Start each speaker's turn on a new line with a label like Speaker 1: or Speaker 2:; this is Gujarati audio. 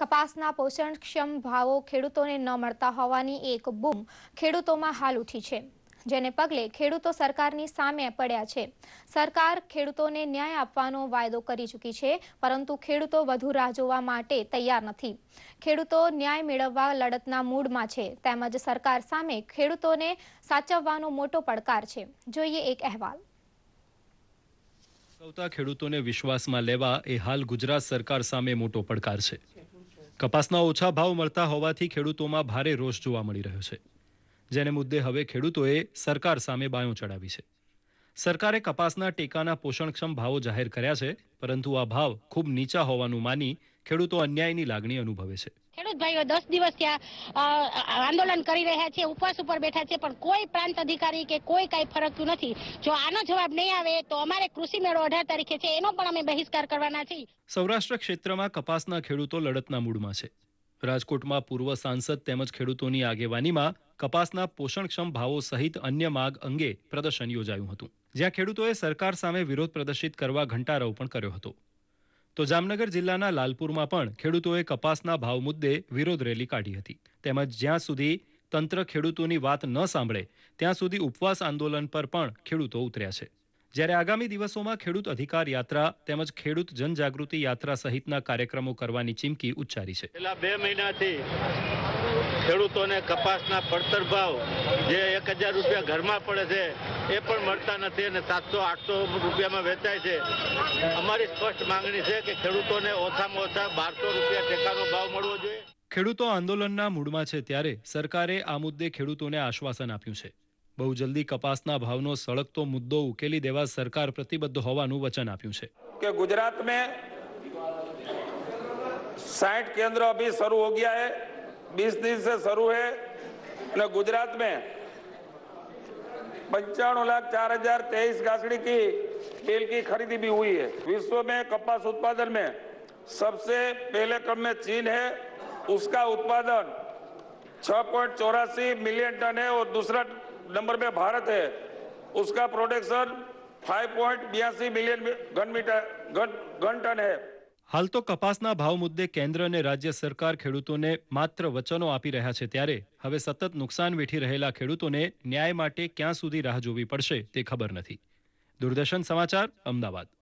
Speaker 1: કપાસના પોષણક્ષમ ભાવો ખેડૂતોને ન મળતા હોવાની એક બૂમ ખેડૂતોમાં હાલ ઉઠી છે જેને પગલે ખેડૂતો સરકારની સામે પડ્યા છે સરકાર ખેડૂતોને ન્યાય આપવાનો વાયદો કરી ચૂકી છે પરંતુ ખેડૂતો વધુ રાહ જોવા માટે તૈયાર નથી ખેડૂતો ન્યાય મેળવવા લડતના મૂડમાં છે તેમજ સરકાર સામે ખેડૂતોને સાચવવાનો મોટો પડકાર છે જોઈએ એક અહેવાલ
Speaker 2: ખેડૂતોને વિશ્વાસમાં લેવા એ હાલ ગુજરાત સરકાર સામે મોટો પડકાર છે કપાસના ઓછા ભાવ મળતા હોવાથી ખેડૂતોમાં ભારે રોષ જોવા મળી રહ્યો છે જેને મુદ્દે હવે ખેડૂતોએ સરકાર સામે બાયો ચડાવી છે સરકારે કપાસના ટેકાના પોષણક્ષમ ભાવો જાહેર કર્યા છે પરંતુ આ ભાવ ખૂબ નીચા હોવાનું માની ખેડૂતો અન્યાયની લાગણી અનુભવે છે
Speaker 3: ખેડૂત ભાઈઓ દસ દિવસ ત્યાં આંદોલન કરી રહ્યા છે ઉપવાસ ઉપર બેઠા છે પણ કોઈ પ્રાંત અધિકારી કે કોઈ કાંઈ ફરકતું નથી જો આનો જવાબ નહીં આવે તો અમારે કૃષિ મેળો અઢાર તારીખે છે એનો પણ અમે બહિષ્કાર કરવાના છીએ
Speaker 2: સૌરાષ્ટ્ર ક્ષેત્રમાં કપાસના ખેડૂતો લડતના મૂડમાં છે રાજકોટમાં પૂર્વ સાંસદ તેમજ ખેડૂતોની આગેવાનીમાં કપાસના પોષણક્ષમ ભાવો સહિત અન્ય માગ અંગે પ્રદર્શન યોજાયું હતું જ્યાં ખેડૂતોએ સરકાર સામે વિરોધ પ્રદર્શિત કરવા ઘંટારવ પણ કર્યો હતો તો જામનગર જિલ્લાના લાલપુરમાં પણ ખેડૂતોએ કપાસના ભાવ મુદ્દે વિરોધ રેલી કાઢી હતી તેમજ જ્યાં સુધી તંત્ર ખેડૂતોની વાત ન સાંભળે ત્યાં સુધી ઉપવાસ આંદોલન પર પણ ખેડૂતો ઉતર્યા છે જ્યારે આગામી દિવસોમાં ખેડૂત અધિકાર યાત્રા તેમજ ખેડૂત જનજાગૃતિ યાત્રા સહિતના કાર્યક્રમો કરવાની ચીમકી ઉચ્ચારી છે
Speaker 4: છેલ્લા બે મહિનાથી ખેડૂતોને કપાસના પડતર ભાવ જે એક હજાર રૂપિયા ઘરમાં પડે છે એ પણ મળતા નથી અને સાતસો આઠસો રૂપિયામાં વેચાય છે અમારી સ્પષ્ટ માંગણી છે કે ખેડૂતોને ઓછામાં ઓછા બારસો રૂપિયા ટેકાનો ભાવ મળવો જોઈએ ખેડૂતો
Speaker 2: આંદોલનના મૂડમાં છે ત્યારે સરકારે આ મુદ્દે ખેડૂતોને આશ્વાસન આપ્યું છે બહુ જલ્દી કપાસના ભાવનો સળગતો મુદ્દો ઉકેલી દેવા સરકાર પ્રતિબદ્ધ હોવાનું વચન આપ્યું છે
Speaker 5: કે ગુજરાત મેં સાઠ કેન્દ્ર અભી શરૂ હો ગયા હૈ બીસ દિન સે શરૂ હે અને ગુજરાત મેં पंचानवे लाख चार हजार तेईस गासड़ी की तेल की खरीदी भी हुई है विश्व में कपास उत्पादन में सबसे पहले क्रम में चीन है उसका उत्पादन चौरासी मिलियन टन है और दूसरा नंबर में भारत है उसका प्रोडक्शन फाइव पॉइंट बयासी मिलियन घन मीटर घन टन है
Speaker 2: હાલ તો કપાસના ભાવ મુદ્દે કેન્દ્ર અને રાજ્ય સરકાર ખેડૂતોને માત્ર વચનો આપી રહ્યા છે ત્યારે હવે સતત નુકસાન વેઠી રહેલા ખેડૂતોને ન્યાય માટે ક્યાં સુધી રાહ જોવી પડશે તે ખબર નથી દૂરદર્શન સમાચાર અમદાવાદ